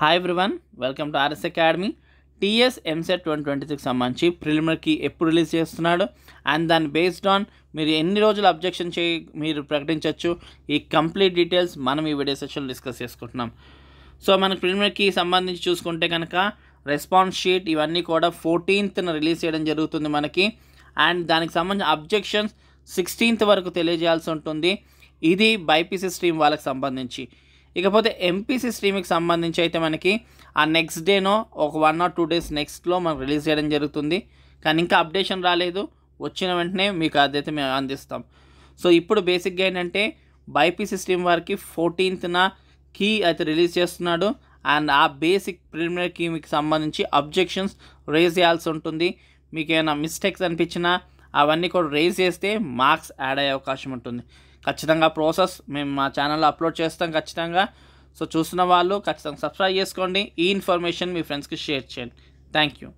hi everyone welcome to RS academy TS EAMCET twenty twenty six సంబంధించి ప్రిలిమినరీకి ఎప్పుడు release చేస్తున్నాడు అండ్ దాన్ని బేస్డ్ ఆన్ మీరు ఎన్ని రోజులు అబ్జెక్షన్ చేయి మీరు ప్రకటించవచ్చు ఈ కంప్లీట్ డీటెయిల్స్ మనం ఈ వీడియో సెషన్లో డిస్కస్ చేసుకుంటున్నాం సో మన ప్రిలిమినరీకి సంబంధించి చూసుకుంటే కనుక రెస్పాన్స్ షీట్ ఇవన్నీ కూడా ఫోర్టీన్త్న రిలీజ్ చేయడం జరుగుతుంది మనకి అండ్ దానికి సంబంధించిన అబ్జెక్షన్స్ సిక్స్టీన్త్ వరకు తెలియజేయాల్సి ఉంటుంది ఇది బైపీసీ స్ట్రీమ్ వాళ్ళకి సంబంధించి ఇకపోతే ఎంపీసీ స్ట్రీమ్కి సంబంధించి అయితే మనకి ఆ నెక్స్ట్ డేనో ఒక వన్ ఆర్ టూ డేస్ నెక్స్ట్లో మనం రిలీజ్ చేయడం జరుగుతుంది కానీ ఇంకా అప్డేషన్ రాలేదు వచ్చిన వెంటనే మీకు అదైతే మేము అందిస్తాం సో ఇప్పుడు బేసిక్గా ఏంటంటే బైపీసీ స్ట్రీమ్ వారికి ఫోర్టీన్త్న కీ అయితే రిలీజ్ చేస్తున్నాడు అండ్ ఆ బేసిక్ ప్రిలిమినరీ కీ మీకు సంబంధించి అబ్జెక్షన్స్ రేజ్ చేయాల్సి ఉంటుంది మీకు ఏమైనా మిస్టేక్స్ అనిపించినా అవన్నీ కూడా రేజ్ చేస్తే మార్క్స్ యాడ్ అయ్యే అవకాశం ఉంటుంది ఖచ్చితంగా ప్రాసెస్ మేము మా ఛానల్లో అప్లోడ్ చేస్తాం ఖచ్చితంగా సో చూసిన వాళ్ళు ఖచ్చితంగా సబ్స్క్రైబ్ చేసుకోండి ఈ ఇన్ఫర్మేషన్ మీ ఫ్రెండ్స్కి షేర్ చేయండి థ్యాంక్ యూ